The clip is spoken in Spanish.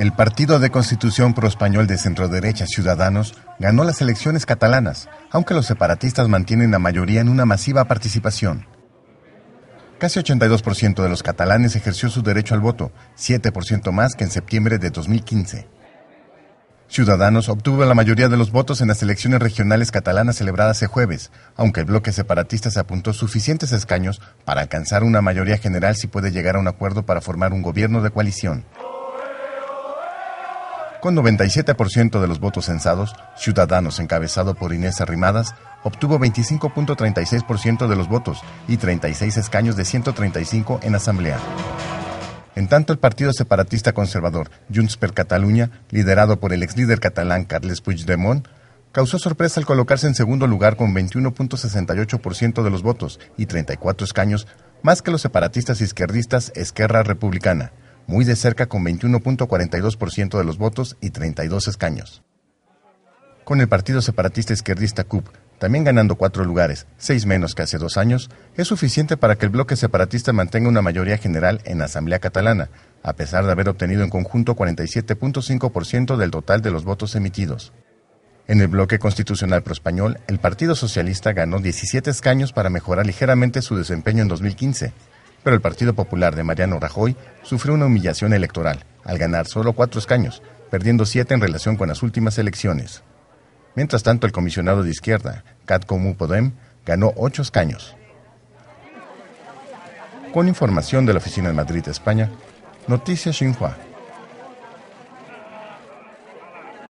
El Partido de Constitución Pro-Español de Centroderecha Ciudadanos ganó las elecciones catalanas, aunque los separatistas mantienen la mayoría en una masiva participación. Casi 82% de los catalanes ejerció su derecho al voto, 7% más que en septiembre de 2015. Ciudadanos obtuvo la mayoría de los votos en las elecciones regionales catalanas celebradas el jueves, aunque el bloque separatista se apuntó suficientes escaños para alcanzar una mayoría general si puede llegar a un acuerdo para formar un gobierno de coalición. Con 97% de los votos censados, Ciudadanos, encabezado por Inés Arrimadas, obtuvo 25.36% de los votos y 36 escaños de 135 en Asamblea. En tanto, el partido separatista conservador Junts per Catalunya, liderado por el ex líder catalán Carles Puigdemont, causó sorpresa al colocarse en segundo lugar con 21.68% de los votos y 34 escaños, más que los separatistas izquierdistas Esquerra Republicana muy de cerca con 21.42% de los votos y 32 escaños. Con el partido separatista izquierdista CUP, también ganando cuatro lugares, seis menos que hace dos años, es suficiente para que el bloque separatista mantenga una mayoría general en la Asamblea Catalana, a pesar de haber obtenido en conjunto 47.5% del total de los votos emitidos. En el bloque constitucional proespañol, el Partido Socialista ganó 17 escaños para mejorar ligeramente su desempeño en 2015, pero el Partido Popular de Mariano Rajoy sufrió una humillación electoral al ganar solo cuatro escaños, perdiendo siete en relación con las últimas elecciones. Mientras tanto, el comisionado de izquierda, catcomu Podem, ganó ocho escaños. Con información de la oficina de Madrid, España, Noticias Xinhua.